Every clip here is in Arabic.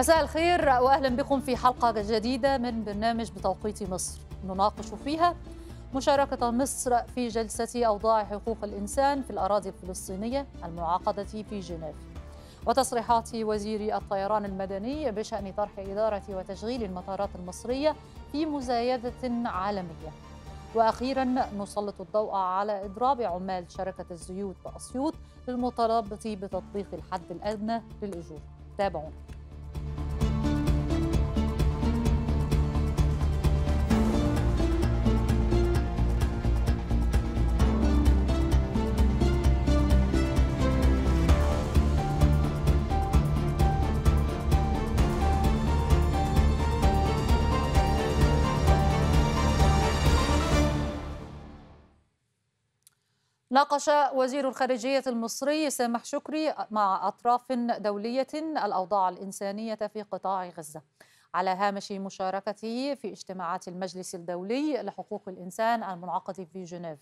مساء الخير واهلا بكم في حلقه جديده من برنامج بتوقيت مصر نناقش فيها مشاركه مصر في جلسه اوضاع حقوق الانسان في الاراضي الفلسطينيه المعاقده في جنيف وتصريحات وزير الطيران المدني بشان طرح اداره وتشغيل المطارات المصريه في مزايده عالميه واخيرا نسلط الضوء على اضراب عمال شركه الزيوت باسيوط للمطالبه بتطبيق الحد الادنى للاجور تابعونا ناقش وزير الخارجية المصري سامح شكري مع أطراف دولية الأوضاع الإنسانية في قطاع غزة على هامش مشاركته في اجتماعات المجلس الدولي لحقوق الإنسان المنعقد في جنيف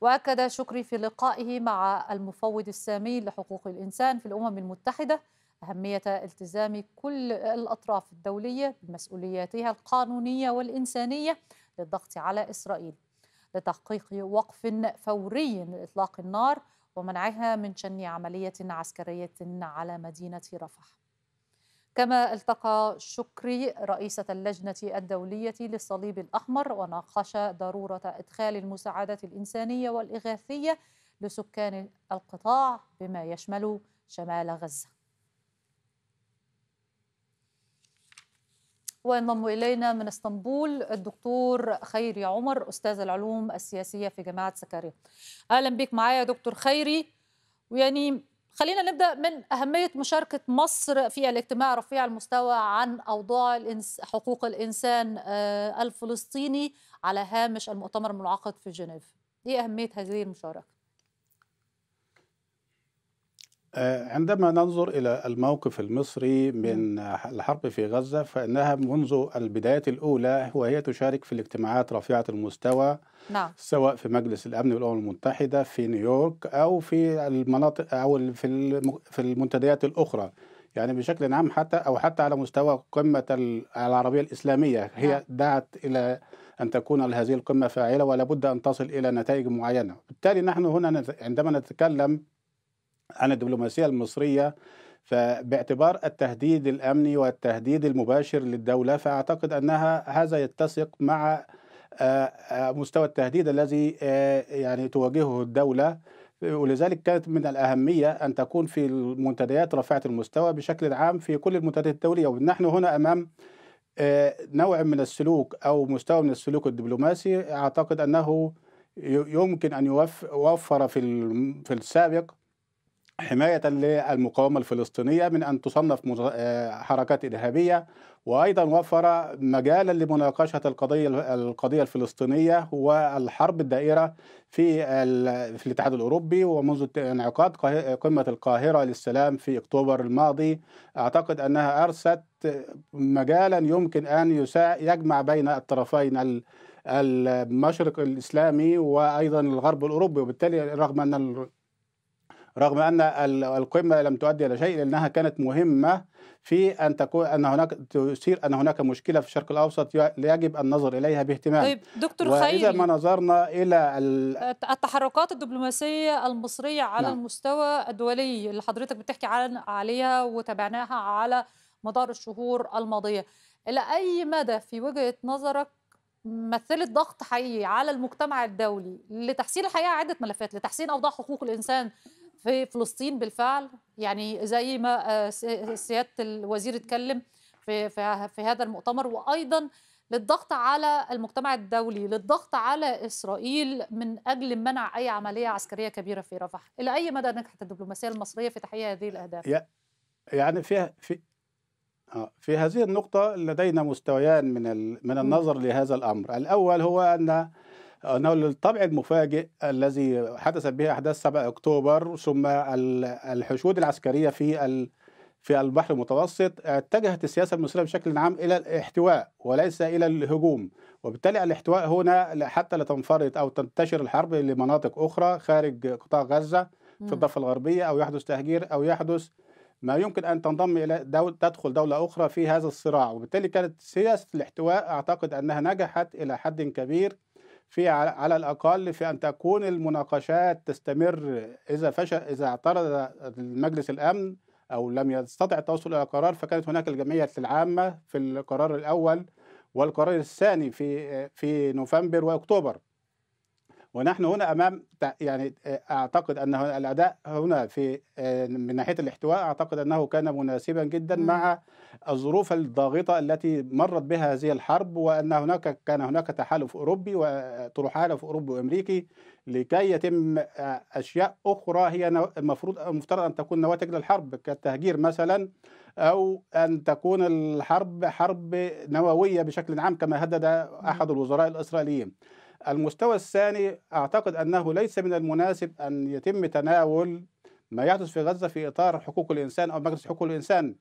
وأكد شكري في لقائه مع المفوض السامي لحقوق الإنسان في الأمم المتحدة أهمية التزام كل الأطراف الدولية بمسؤولياتها القانونية والإنسانية للضغط على إسرائيل لتحقيق وقف فوري لإطلاق النار ومنعها من شن عملية عسكرية على مدينة رفح كما التقى شكري رئيسة اللجنة الدولية للصليب الأحمر وناقش ضرورة إدخال المساعدات الإنسانية والإغاثية لسكان القطاع بما يشمل شمال غزة وينضم إلينا من اسطنبول الدكتور خيري عمر أستاذ العلوم السياسية في جامعة سكاريا أهلا بك معايا يا دكتور خيري ويعني خلينا نبدأ من أهمية مشاركة مصر في الاجتماع رفيع المستوى عن أوضاع حقوق الإنسان آه، الفلسطيني على هامش المؤتمر المنعقد في جنيف إيه أهمية هذه المشاركة؟ آه، عندما ننظر إلى الموقف المصري من نعم. الحرب في غزة فإنها منذ البدايات الأولى وهي تشارك في الاجتماعات رفيعة المستوى نعم. سواء في مجلس الأمن والأمم المتحدة في نيويورك أو في المناطق أو في في المنتديات الأخرى يعني بشكل عام حتى أو حتى على مستوى قمة العربية الإسلامية هي نعم. دعت إلى أن تكون هذه القمة فاعلة ولا بد أن تصل إلى نتائج معينة بالتالي نحن هنا عندما نتكلم عن الدبلوماسية المصرية فباعتبار التهديد الأمني والتهديد المباشر للدولة فأعتقد أنها هذا يتسق مع آه، آه، مستوى التهديد الذي آه، يعني تواجهه الدولة ولذلك كانت من الأهمية أن تكون في المنتديات رفعه المستوى بشكل عام في كل المنتديات الدولية ونحن هنا أمام نوع من السلوك أو مستوى من السلوك الدبلوماسي أعتقد أنه يمكن أن يوفر في السابق حماية للمقاومة الفلسطينية من أن تصنف آه، حركات إرهابية وأيضا وفر مجالا لمناقشة القضية القضية الفلسطينية والحرب الدائرة في في الاتحاد الأوروبي ومنذ انعقاد قمة القاهرة للسلام في أكتوبر الماضي أعتقد أنها أرست مجالا يمكن أن يجمع بين الطرفين المشرق الإسلامي وأيضا الغرب الأوروبي وبالتالي رغم أن رغم أن القمة لم تؤدي إلى شيء لأنها كانت مهمة في أن تكون أن هناك تثير أن هناك مشكلة في الشرق الأوسط يجب النظر إليها باهتمام طيب دكتور وإذا خيري ما نظرنا إلى التحركات الدبلوماسية المصرية على نعم. المستوى الدولي اللي حضرتك بتحكي عن عليها وتابعناها على مدار الشهور الماضية إلى أي مدى في وجهة نظرك مثلت ضغط حقيقي على المجتمع الدولي لتحسين الحقيقه عده ملفات لتحسين اوضاع حقوق الانسان في فلسطين بالفعل يعني زي ما آه، سياده الوزير اتكلم في في, هذا المؤتمر وايضا للضغط على المجتمع الدولي للضغط على إسرائيل من أجل منع أي عملية عسكرية كبيرة في رفح إلى أي مدى نجحت الدبلوماسية المصرية في تحقيق هذه الأهداف؟ يعني في في آه، في هذه النقطة لدينا مستويان من من النظر لهذا الأمر، الأول هو أن أنه الطبع المفاجئ الذي حدثت به أحداث 7 أكتوبر ثم الحشود العسكرية في في البحر المتوسط اتجهت السياسة المصرية بشكل عام إلى الاحتواء وليس إلى الهجوم وبالتالي الاحتواء هنا حتى لا تنفرد أو تنتشر الحرب لمناطق أخرى خارج قطاع غزة في الضفة الغربية أو يحدث تهجير أو يحدث ما يمكن ان تنضم الى دول تدخل دوله اخرى في هذا الصراع وبالتالي كانت سياسه الاحتواء اعتقد انها نجحت الى حد كبير في على الاقل في ان تكون المناقشات تستمر اذا فشل اذا اعترض المجلس الامن او لم يستطع التوصل الى قرار فكانت هناك الجمعيه العامه في القرار الاول والقرار الثاني في في نوفمبر واكتوبر ونحن هنا امام يعني آه، اعتقد ان الاداء هنا في آه، من ناحيه الاحتواء اعتقد انه كان مناسبا جدا مع الظروف الضاغطه التي مرت بها هذه الحرب وان هناك كان هناك تحالف اوروبي وتحالف اوروبي وامريكي لكي يتم آه، اشياء اخرى هي المفروض المفترض ان تكون نواتج للحرب كالتهجير مثلا او ان تكون الحرب حرب نوويه بشكل عام كما هدد احد الوزراء الاسرائيليين المستوى الثاني أعتقد أنه ليس من المناسب أن يتم تناول ما يحدث في غزة في إطار حقوق الإنسان أو مجلس حقوق الإنسان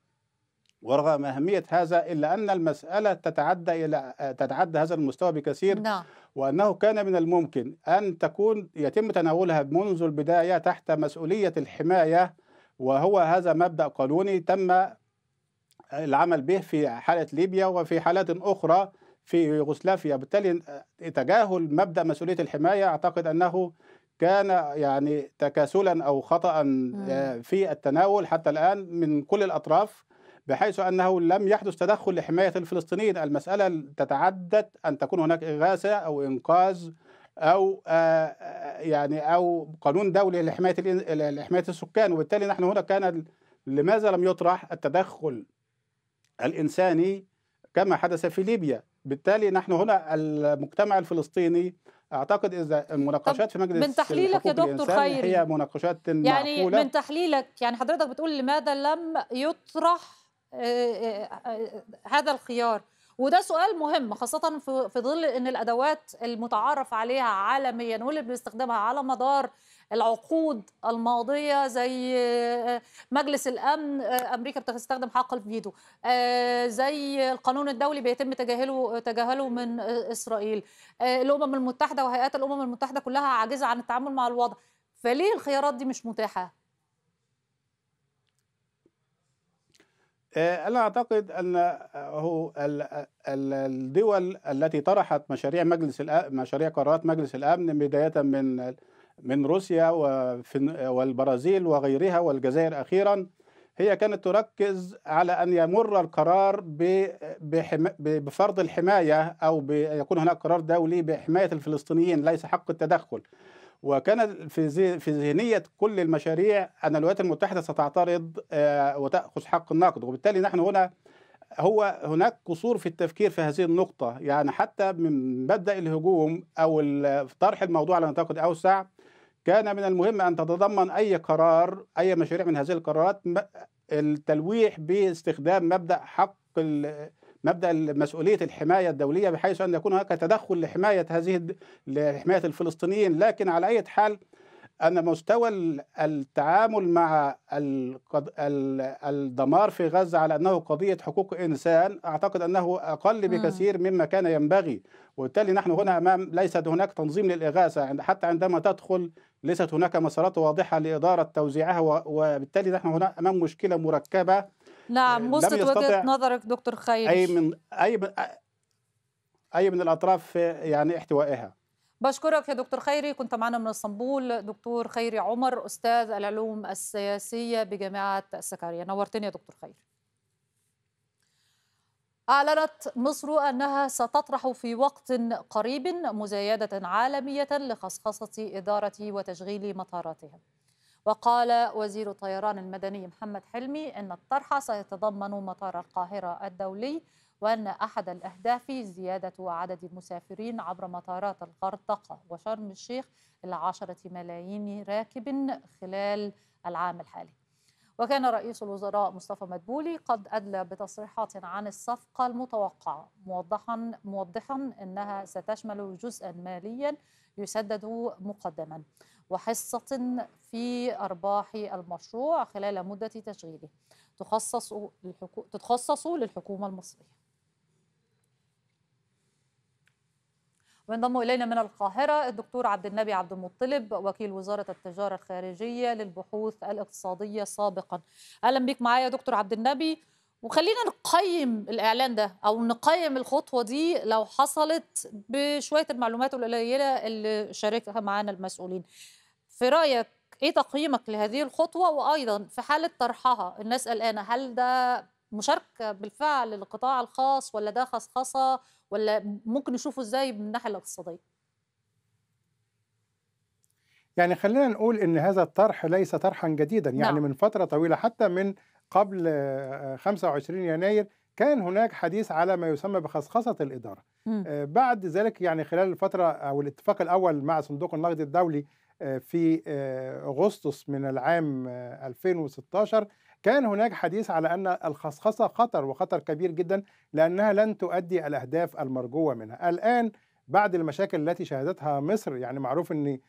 ورغم أهمية هذا إلا أن المسألة تتعدى إلى تتعدى هذا المستوى بكثير نعم. وأنه كان من الممكن أن تكون يتم تناولها منذ البداية تحت مسؤولية الحماية وهو هذا مبدأ قانوني تم العمل به في حالة ليبيا وفي حالات أخرى في يوغوسلافيا بالتالي آه، تجاهل مبدا مسؤوليه الحمايه اعتقد انه كان يعني تكاسلا او خطا آه، في التناول حتى الان من كل الاطراف بحيث انه لم يحدث تدخل لحمايه الفلسطينيين، المساله تتعدد ان تكون هناك اغاثه او انقاذ او آه، يعني او قانون دولي لحمايه لحمايه السكان وبالتالي نحن هنا كان لماذا لم يطرح التدخل الانساني كما حدث في ليبيا بالتالي نحن هنا المجتمع الفلسطيني اعتقد اذا المناقشات في مجلس من تحليلك يا دكتور خيري هي مناقشات يعني معقولة. من تحليلك يعني حضرتك بتقول لماذا لم يطرح آه، آه، آه، هذا الخيار وده سؤال مهم خاصة في ظل أن الأدوات المتعارف عليها عالميا واللي بنستخدمها على مدار العقود الماضية زي آه، مجلس الأمن آه، أمريكا بتستخدم حق الفيتو آه، زي القانون الدولي بيتم تجاهله تجاهله من إسرائيل الأمم المتحدة وهيئات الأمم المتحدة كلها عاجزة عن التعامل مع الوضع فليه الخيارات دي مش متاحة؟ آه، أنا أعتقد أنه آه، آه، الدول التي طرحت مشاريع مجلس مشاريع قرارات مجلس الأمن بداية من من روسيا والبرازيل وغيرها والجزائر أخيرا هي كانت تركز على أن يمر القرار بفرض الحماية أو يكون هناك قرار دولي بحماية الفلسطينيين ليس حق التدخل وكان في في ذهنيه كل المشاريع ان الولايات المتحده ستعترض آه، وتاخذ حق النقد وبالتالي نحن هنا هو هناك قصور في التفكير في هذه النقطه يعني حتى من مبدا الهجوم او طرح الموضوع على نطاق اوسع كان من المهم ان تتضمن اي قرار اي مشاريع من هذه القرارات التلويح باستخدام مبدا حق مبدا مسؤوليه الحمايه الدوليه بحيث ان يكون هناك تدخل لحمايه هذه لحمايه الفلسطينيين لكن على اي حال ان مستوى التعامل مع الدمار في غزه على انه قضيه حقوق انسان اعتقد انه اقل بكثير مما كان ينبغي وبالتالي نحن هنا امام ليست هناك تنظيم للاغاثه حتى عندما تدخل ليست هناك مسارات واضحه لاداره توزيعها وبالتالي نحن هنا امام مشكله مركبه نعم وصلت وجهه نظرك دكتور خير اي من اي من اي من الاطراف يعني احتوائها بشكرك يا دكتور خيري كنت معنا من اسطنبول دكتور خيري عمر استاذ العلوم السياسيه بجامعه سكاريا نورتني يا دكتور خيري أعلنت مصر أنها ستطرح في وقت قريب مزايدة عالمية لخصخصة إدارة وتشغيل مطاراتها وقال وزير الطيران المدني محمد حلمي أن الطرح سيتضمن مطار القاهرة الدولي وأن أحد الأهداف زيادة عدد المسافرين عبر مطارات الغردقة وشرم الشيخ إلى عشرة ملايين راكب خلال العام الحالي وكان رئيس الوزراء مصطفى مدبولي قد أدلى بتصريحات عن الصفقة المتوقعة موضحا, موضحا أنها ستشمل جزءا ماليا يسدد مقدما وحصة في أرباح المشروع خلال مدة تشغيله تخصص للحكو... تتخصص للحكومة المصرية وينضم إلينا من القاهرة الدكتور عبد النبي عبد المطلب وكيل وزارة التجارة الخارجية للبحوث الاقتصادية سابقا أهلا بك معايا دكتور عبد النبي وخلينا نقيم الإعلان ده أو نقيم الخطوة دي لو حصلت بشوية المعلومات القليلة اللي شاركها معانا المسؤولين في رايك ايه تقييمك لهذه الخطوه وايضا في حاله طرحها الناس قلقانه هل ده مشاركه بالفعل للقطاع الخاص ولا ده خصخصه ولا ممكن نشوفه ازاي من الناحيه الاقتصاديه يعني خلينا نقول ان هذا الطرح ليس طرحا جديدا يعني نعم. من فتره طويله حتى من قبل 25 آه، يناير كان هناك حديث على ما يسمى بخصخصه الاداره م. آه، بعد ذلك يعني خلال الفتره او الاتفاق الاول مع صندوق النقد الدولي آه، في آه، أغسطس من العام 2016 آه، كان هناك حديث على أن الخصخصة خطر وخطر كبير جدا لأنها لن تؤدي الأهداف المرجوة منها الآن بعد المشاكل التي شهدتها مصر يعني معروف أن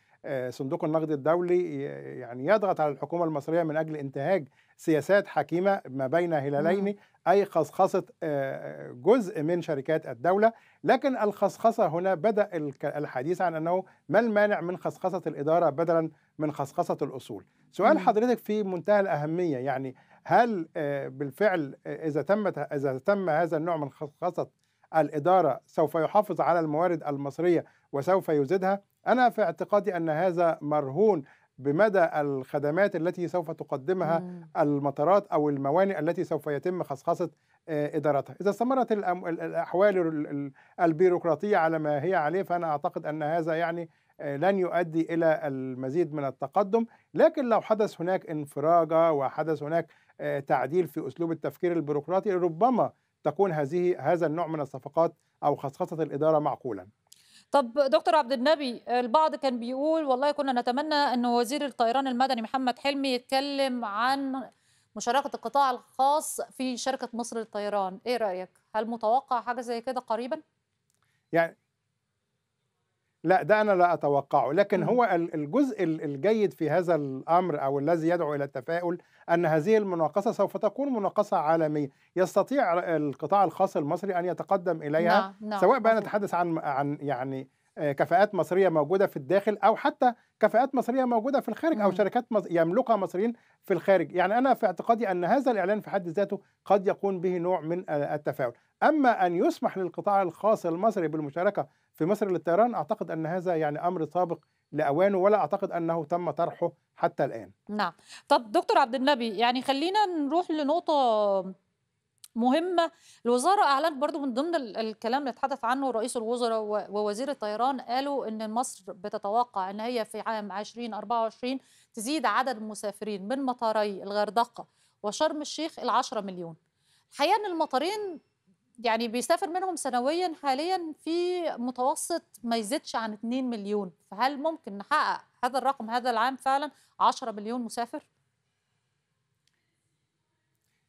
صندوق النقد الدولي يعني يضغط على الحكومة المصرية من أجل إنتهاج سياسات حكيمة ما بين هلالين أي خصخصة آه، آه، جزء من شركات الدولة لكن الخصخصة هنا بدأ الحديث عن أنه ما المانع من خصخصة الإدارة بدلا من خصخصة الأصول سؤال حضرتك في منتهى الأهمية يعني هل آه، بالفعل إذا تمت إذا تم هذا النوع من خصخصة الإدارة سوف يحافظ على الموارد المصرية وسوف يزيدها أنا في اعتقادي أن هذا مرهون بمدى الخدمات التي سوف تقدمها مم. المطارات او الموانئ التي سوف يتم خصخصه آه، ادارتها. اذا استمرت الاحوال البيروقراطيه على ما هي عليه فانا اعتقد ان هذا يعني آه، لن يؤدي الى المزيد من التقدم، لكن لو حدث هناك انفراجه وحدث هناك آه، تعديل في اسلوب التفكير البيروقراطي ربما تكون هذه هذا النوع من الصفقات او خصخصه الاداره معقولا. طب دكتور عبد النبي البعض كان بيقول والله كنا نتمنى أن وزير الطيران المدني محمد حلمي يتكلم عن مشاركة القطاع الخاص في شركة مصر للطيران إيه رأيك؟ هل متوقع حاجة زي كده قريبا؟ يعني لا ده أنا لا أتوقعه لكن إمم. هو الجزء الجيد في هذا الأمر أو الذي يدعو إلى التفاؤل أن هذه المناقصة سوف تكون مناقصة عالمية يستطيع القطاع الخاص المصري أن يتقدم إليها نعم. نعم. سواء بقى نتحدث عن عن يعني آه، كفاءات مصريه موجوده في الداخل او حتى كفاءات مصريه موجوده في الخارج او إمم. شركات يملكها مصريين في الخارج يعني انا في اعتقادي ان هذا الاعلان في حد ذاته قد يكون به نوع من آه، التفاؤل اما ان يسمح للقطاع الخاص المصري بالمشاركه في مصر للطيران أعتقد أن هذا يعني أمر سابق لأوانه ولا أعتقد أنه تم طرحه حتى الآن نعم طب دكتور عبد النبي يعني خلينا نروح لنقطة مهمة الوزارة أعلنت برضو من ضمن الكلام اللي اتحدث عنه رئيس الوزراء ووزير الطيران قالوا أن مصر بتتوقع أن هي في عام 2024 تزيد عدد المسافرين من مطاري الغردقة وشرم الشيخ العشرة مليون الحقيقة أن المطارين يعني بيسافر منهم سنويا حاليا في متوسط ما يزيدش عن 2 مليون فهل ممكن نحقق هذا الرقم هذا العام فعلا 10 مليون مسافر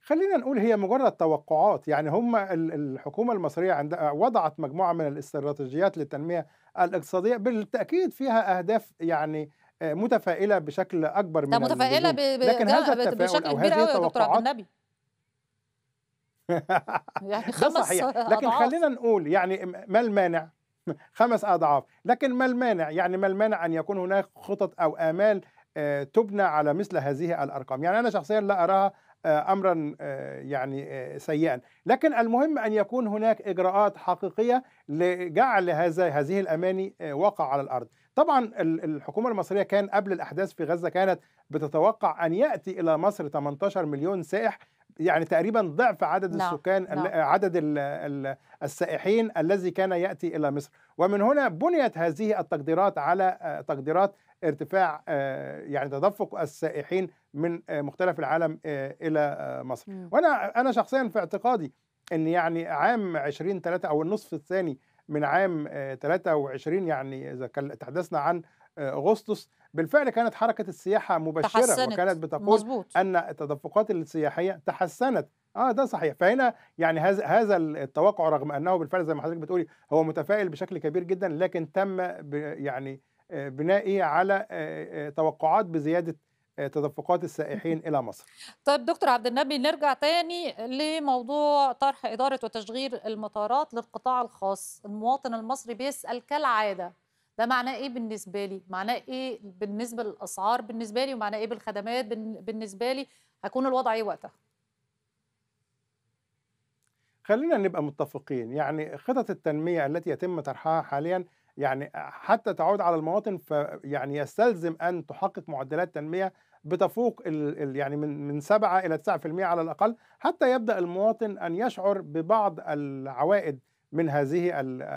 خلينا نقول هي مجرد توقعات يعني هم الحكومة المصرية عندها وضعت مجموعة من الاستراتيجيات للتنمية الاقتصادية بالتأكيد فيها أهداف يعني آه، متفائلة بشكل أكبر من متفائلة ب... لكن هذا التفاؤل بشكل كبير أو عبد النبي يعني خمس صحيح. لكن أضعاف. خلينا نقول يعني ما المانع خمس أضعاف لكن ما المانع يعني ما المانع أن يكون هناك خطط أو آمال آه، تبنى على مثل هذه الأرقام يعني أنا شخصيا لا أراها آه، امرا آه، يعني سيئا لكن المهم ان يكون هناك اجراءات حقيقيه لجعل هذا هذه الاماني واقع على الارض طبعا الحكومه المصريه كان قبل الاحداث في غزه كانت بتتوقع ان ياتي الى مصر 18 مليون سائح يعني تقريبا ضعف عدد لا. نعم، السكان لا. نعم. عدد السائحين الذي كان ياتي الى مصر ومن هنا بنيت هذه التقديرات على آه، تقديرات ارتفاع آه، يعني تدفق السائحين من آه، مختلف العالم الى مصر م. وانا انا شخصيا في اعتقادي ان يعني عام 20 3 او النصف الثاني من عام 23 يعني اذا تحدثنا عن اغسطس بالفعل كانت حركه السياحه مبشره تحسنت. وكانت بتقول مزبوط. ان التدفقات السياحيه تحسنت اه ده صحيح فهنا يعني هذا هذا التوقع رغم انه بالفعل زي ما حضرتك بتقولي هو متفائل بشكل كبير جدا لكن تم يعني آه، بنائي على آه، آه، توقعات بزياده تدفقات السائحين الى مصر. طيب دكتور عبد النبي نرجع تاني لموضوع طرح اداره وتشغيل المطارات للقطاع الخاص، المواطن المصري بيسال كالعاده ده معناه ايه بالنسبه لي معناه ايه بالنسبه للاسعار بالنسبه لي ومعناه ايه بالخدمات بالنسبه لي هيكون الوضع ايه وقتها خلينا نبقى متفقين يعني خطط التنميه التي يتم طرحها حاليا يعني حتى تعود على المواطن فيعني يستلزم ان تحقق معدلات تنميه بتفوق يعني من من 7 الى 9% على الاقل حتى يبدا المواطن ان يشعر ببعض العوائد من هذه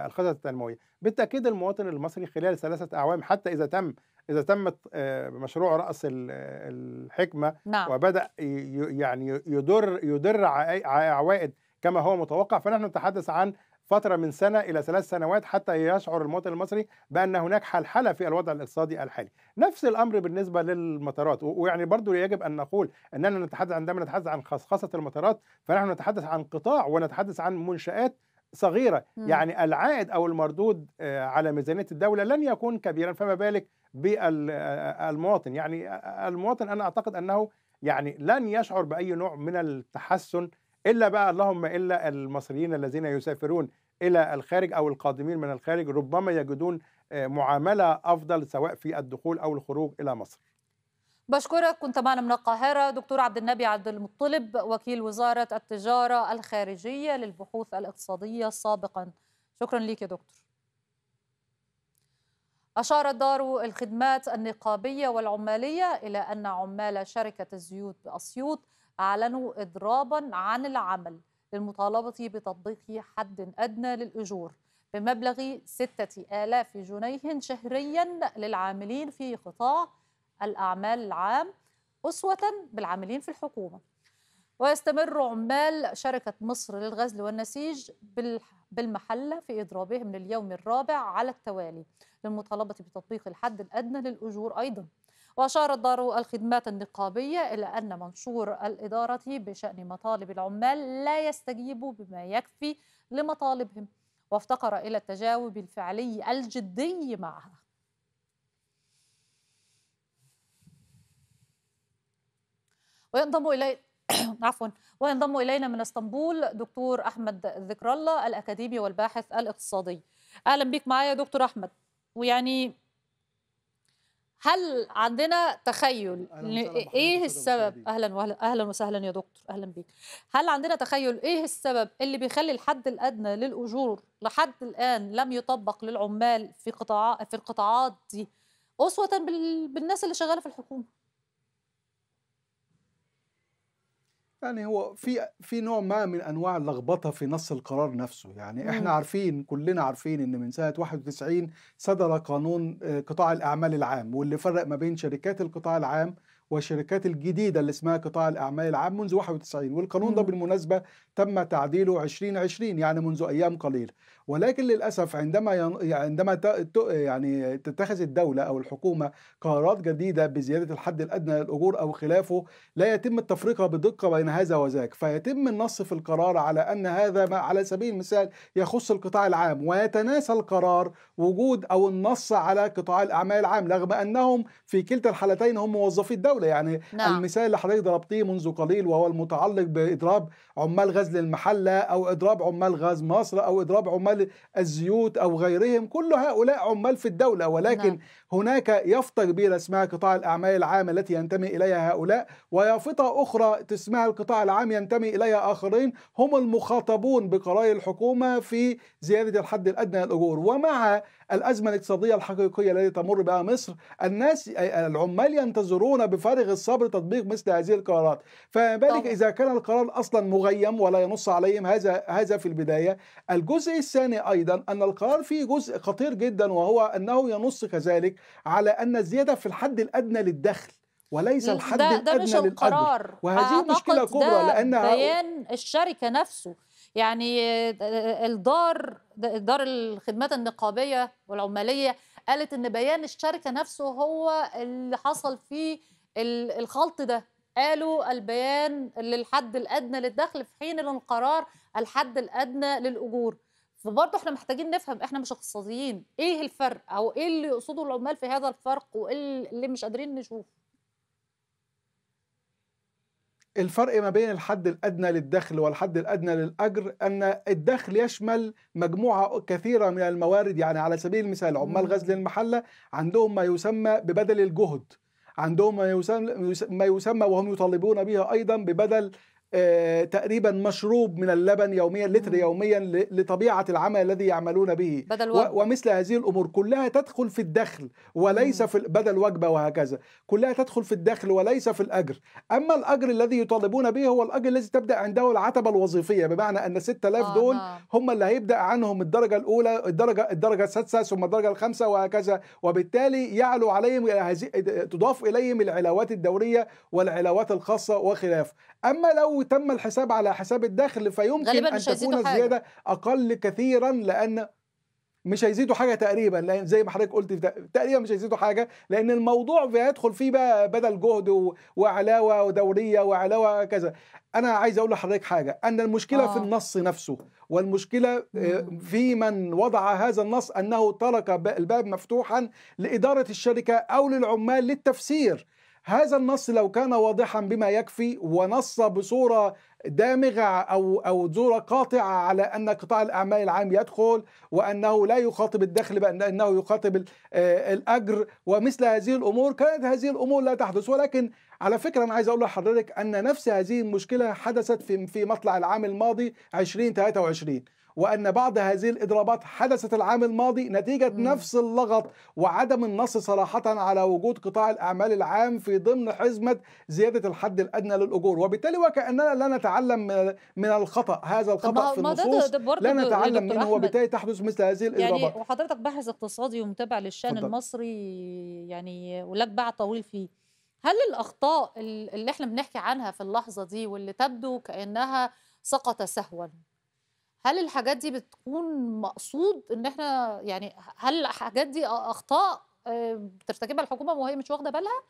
الخزنة التنموية بالتأكيد المواطن المصري خلال ثلاثة أعوام حتى إذا تم إذا تمت آه، مشروع رأس الحكمة نعم. وبدأ يعني يدر يدر عوائد كما هو متوقع فنحن نتحدث عن فترة من سنة إلى ثلاث سنوات حتى يشعر المواطن المصري بأن هناك حلحلة في الوضع الاقتصادي الحالي نفس الأمر بالنسبة للمطارات ويعني برضو يجب أن نقول أننا نتحدث عندما نتحدث عن خصخصة المطارات فنحن نتحدث عن قطاع ونتحدث عن منشآت صغيرة يعني العائد أو المردود آه، على ميزانية الدولة لن يكون كبيرا فما بالك بالمواطن آه، يعني آه، المواطن أنا أعتقد أنه يعني لن يشعر بأي نوع من التحسن إلا بقى اللهم إلا المصريين الذين يسافرون إلى الخارج أو القادمين من الخارج ربما يجدون معاملة أفضل سواء في الدخول أو الخروج إلى مصر بشكرك كنت معنا من القاهرة دكتور عبد النبي عبد المطلب وكيل وزارة التجارة الخارجية للبحوث الاقتصادية سابقا شكرا لك يا دكتور أشارت دار الخدمات النقابية والعمالية إلى أن عمال شركة الزيوت بأسيوط أعلنوا إضرابا عن العمل للمطالبة بتطبيق حد أدنى للأجور بمبلغ ستة آلاف جنيه شهريا للعاملين في قطاع الأعمال العام أسوة بالعاملين في الحكومة ويستمر عمال شركة مصر للغزل والنسيج بالمحلة في إضرابهم لليوم الرابع على التوالي للمطالبة بتطبيق الحد الأدنى للأجور أيضا وأشارت دار الخدمات النقابية إلى أن منشور الإدارة بشأن مطالب العمال لا يستجيب بما يكفي لمطالبهم وافتقر إلى التجاوب الفعلي الجدي معها وينضم إلي عفوا وينضم إلينا من اسطنبول دكتور أحمد ذكر الله الأكاديمي والباحث الاقتصادي أهلا بك معايا دكتور أحمد ويعني هل عندنا تخيل أهلاً ايه السبب اهلا اهلا وسهلا يا دكتور اهلا بيك هل عندنا تخيل ايه السبب اللي بيخلي الحد الادنى للاجور لحد الان لم يطبق للعمال في قطاع في القطاعات دي اسوه بالناس اللي شغاله في الحكومه يعني هو في في نوع ما من انواع اللخبطه في نص القرار نفسه يعني احنا عارفين كلنا عارفين ان من سنه 91 صدر قانون آه، قطاع الاعمال العام واللي فرق ما بين شركات القطاع العام والشركات الجديده اللي اسمها قطاع الاعمال العام منذ 91 والقانون ده بالمناسبه تم تعديله 2020 يعني منذ ايام قليله ولكن للاسف عندما عندما يعني تتخذ الدوله او الحكومه قرارات جديده بزياده الحد الادنى للاجور او خلافه لا يتم التفرقه بدقه بين هذا وذاك فيتم النص في القرار على ان هذا ما على سبيل المثال يخص القطاع العام ويتناسى القرار وجود او النص على قطاع الاعمال العام رغم انهم في كلتا الحالتين هم موظفي الدوله الدوله يعني نعم. المثال اللي حضرتك ضربتيه منذ قليل وهو المتعلق باضراب عمال غزل المحلة او اضراب عمال غاز مصر او اضراب عمال الزيوت او غيرهم كل هؤلاء عمال في الدوله ولكن نعم. هناك يافطة كبيرة اسمها قطاع الأعمال العام التي ينتمي إليها هؤلاء ويافطة أخرى اسمها القطاع العام ينتمي إليها آخرين هم المخاطبون بقرار الحكومة في زيادة الحد الأدنى للأجور ومع الأزمة الاقتصادية الحقيقية التي تمر بها مصر الناس العمال ينتظرون بفارغ الصبر تطبيق مثل هذه القرارات فما بالك إذا كان القرار أصلا مغيم ولا ينص عليهم هذا هذا في البداية الجزء الثاني أيضا أن القرار فيه جزء خطير جدا وهو أنه ينص كذلك على أن الزيادة في الحد الأدنى للدخل وليس الحد ده الأدنى ده مش القرار وهذه مشكلة كبرى لأنها بيان الشركة نفسه يعني الدار دار الخدمات النقابية والعمالية قالت ان بيان الشركه نفسه هو اللي حصل فيه الخلط ده قالوا البيان للحد الادنى للدخل في حين القرار الحد الادنى للاجور فبرضه احنا محتاجين نفهم احنا مش اقتصاديين ايه الفرق او ايه اللي يقصده العمال في هذا الفرق وايه اللي مش قادرين نشوفه الفرق ما بين الحد الادنى للدخل والحد الادنى للاجر ان الدخل يشمل مجموعه كثيره من الموارد يعني على سبيل المثال عمال غزل المحله عندهم ما يسمى ببدل الجهد عندهم ما يسمى, ما يسمى وهم يطالبون بها ايضا ببدل آه، تقريبا مشروب من اللبن يوميا لتر يوميا لطبيعه العمل الذي يعملون به بدل وجبة. ومثل هذه الامور كلها تدخل في الدخل وليس في بدل وجبه وهكذا كلها تدخل في الدخل وليس في الاجر اما الاجر الذي يطالبون به هو الاجر الذي تبدا عنده العتبه الوظيفيه بمعنى ان 6000 آه، دول نعم. هم اللي هيبدا عنهم الدرجه الاولى الدرجه الدرجه السادسه ثم الدرجه الخامسه وهكذا وبالتالي يعلو عليهم تضاف اليهم العلاوات الدوريه والعلاوات الخاصه وخلاف اما لو لو تم الحساب على حساب الدخل فيمكن ان تكون الزياده اقل كثيرا لان مش هيزيدوا حاجه تقريبا لان زي ما حضرتك قلت تقريبا مش هيزيدوا حاجه لان الموضوع بيدخل فيه بقى بدل جهد وعلاوه ودوريه وعلاوه كذا انا عايز اقول لحضرتك حاجه ان المشكله آه. في النص نفسه والمشكله آه، مم. في من وضع هذا النص انه ترك الباب مفتوحا لاداره الشركه او للعمال للتفسير هذا النص لو كان واضحا بما يكفي ونص بصورة دامغة أو أو صورة قاطعة على أن قطاع الأعمال العام يدخل وأنه لا يخاطب الدخل بأنه يخاطب آه، الأجر ومثل هذه الأمور كانت هذه الأمور لا تحدث ولكن على فكرة أنا عايز أقول لحضرتك أن نفس هذه المشكلة حدثت في في مطلع العام الماضي 2023 وأن بعض هذه الإضرابات حدثت العام الماضي نتيجة م. نفس اللغط وعدم النص صراحة على وجود قطاع الأعمال العام في ضمن حزمة زيادة الحد الأدنى للأجور وبالتالي وكأننا لا نتعلم من الخطأ هذا الخطأ في النصوص لا نتعلم منه وبالتالي تحدث مثل هذه يعني الإضرابات يعني وحضرتك باحث اقتصادي ومتابع للشأن فضل. المصري يعني ولك باع طويل فيه هل الأخطاء اللي احنا بنحكي عنها في اللحظة دي واللي تبدو كأنها سقط سهوا هل الحاجات دي بتكون مقصود ان احنا يعني هل الحاجات دي اخطاء بترتكبها الحكومه وهي مش واخده بالها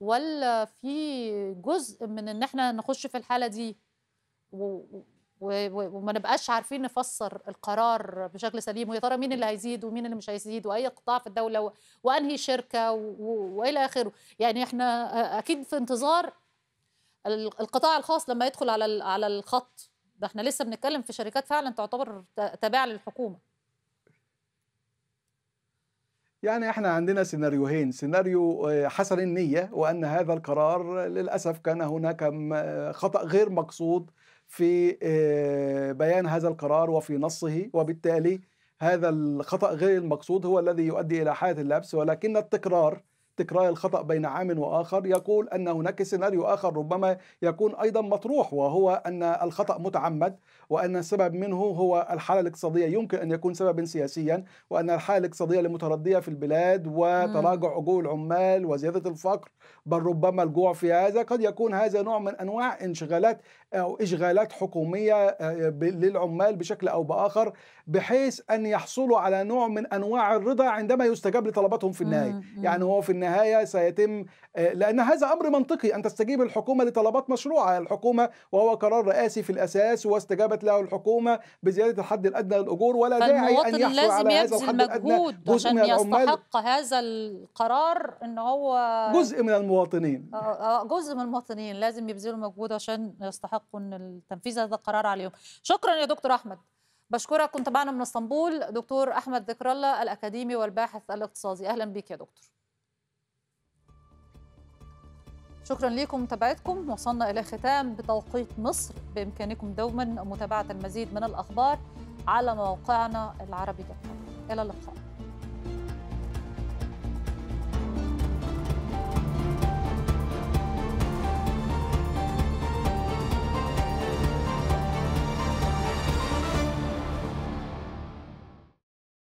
ولا في جزء من ان احنا نخش في الحاله دي وما نبقاش عارفين نفسر القرار بشكل سليم ويا ترى مين اللي هيزيد ومين اللي مش هيزيد واي قطاع في الدوله وانهي شركه والى اخره يعني احنا اكيد في انتظار القطاع الخاص لما يدخل على على الخط ده احنا لسه بنتكلم في شركات فعلا تعتبر تابعه للحكومه يعني احنا عندنا سيناريوهين سيناريو آه، حسن النية وأن هذا القرار للأسف كان هناك خطأ غير مقصود في آه، بيان هذا القرار وفي نصه وبالتالي هذا الخطأ غير المقصود هو الذي يؤدي إلى حالة اللبس ولكن التكرار تكرار الخطأ بين عام وآخر يقول أن هناك سيناريو آخر ربما يكون أيضا مطروح وهو أن الخطأ متعمد وأن السبب منه هو الحالة الاقتصادية يمكن أن يكون سببا سياسيا وأن الحالة الاقتصادية المتردية في البلاد وتراجع أجور العمال وزيادة الفقر بل ربما الجوع في هذا قد يكون هذا نوع من أنواع انشغالات أو إشغالات حكومية آه، للعمال بشكل أو بآخر بحيث أن يحصلوا على نوع من أنواع الرضا عندما يستجاب لطلباتهم في النهاية يعني هو في النهاية النهاية سيتم آه، لأن هذا أمر منطقي أن تستجيب الحكومة لطلبات مشروعة الحكومة وهو قرار رئاسي في الأساس واستجابت له الحكومة بزيادة الحد الأدنى للأجور ولا داعي أن يحصل على هذا الحد الأدنى جزء من العمال يستحق هذا القرار أن هو جزء من المواطنين آه، آه، جزء من المواطنين لازم يبذلوا مجهود عشان يستحقوا أن تنفيذ هذا القرار عليهم شكرا يا دكتور أحمد بشكرك كنت معنا من اسطنبول دكتور احمد ذكر الله الاكاديمي والباحث الاقتصادي اهلا بك يا دكتور شكرا لكم متابعتكم وصلنا إلى ختام بتوقيت مصر بإمكانكم دوما متابعة المزيد من الأخبار على موقعنا العربي دوت إلى اللقاء